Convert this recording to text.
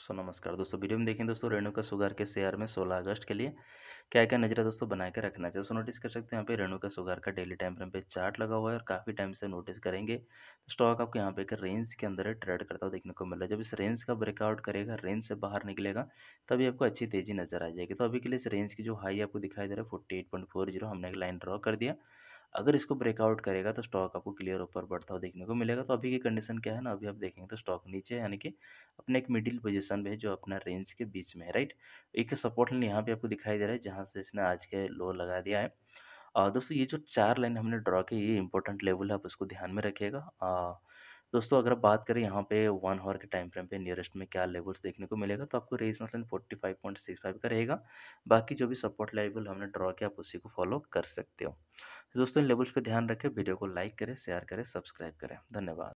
सो नमस्कार दोस्तों वीडियो में देखें दोस्तों रेणुका सुगार के शेयर में 16 अगस्त के लिए क्या क्या नजर दोस्तों बना के रखना चाहिए सो नोटिस कर सकते हैं यहाँ पे रेणुका सुगार का डेली टाइम फ्रेम पे चार्ट लगा हुआ है और काफ़ी टाइम से नोटिस करेंगे स्टॉक आपको यहाँ पे एक रेंज के अंदर ट्रेड करता हुआ देखने को मिल रहा है जब इस रेंज का ब्रेकआउट करेगा रेंज से बाहर निकलेगा तभी आपको अच्छी तेज़ी नजर आ जाएगी तो अभी के लिए इस रेंज की जो हाई आपको दिखाई दे रहा है फोर्टी हमने एक लाइन ड्रॉ कर दिया अगर इसको ब्रेकआउट करेगा तो स्टॉक आपको क्लियर ऊपर बढ़ता हुआ देखने को मिलेगा तो अभी की कंडीशन क्या है ना अभी आप देखेंगे तो स्टॉक नीचे यानी कि अपने एक मिडिल पोजीशन में है जो अपना रेंज के बीच में है राइट एक सपोर्ट लाइन यहाँ पे आपको दिखाई दे रहा है जहाँ से इसने आज के लो लगा दिया है और दोस्तों ये जो चार लाइन हमने ड्रॉ की ये इंपॉर्टेंट लेवल है आप उसको ध्यान में रखिएगा दोस्तों अगर आप बात करें यहाँ पे वन आवर के टाइम फ्रेम पे नियरेस्ट में क्या लेवल्स देखने को मिलेगा तो आपको resistance line forty five point six five का रहेगा बाकी जो भी सपोर्ट लेवल हमने ड्रॉ किया आप उसी को फॉलो कर सकते हो दोस्तों इन लेवल्स पर ध्यान रखें वीडियो को लाइक करें शेयर करें सब्सक्राइब करें धन्यवाद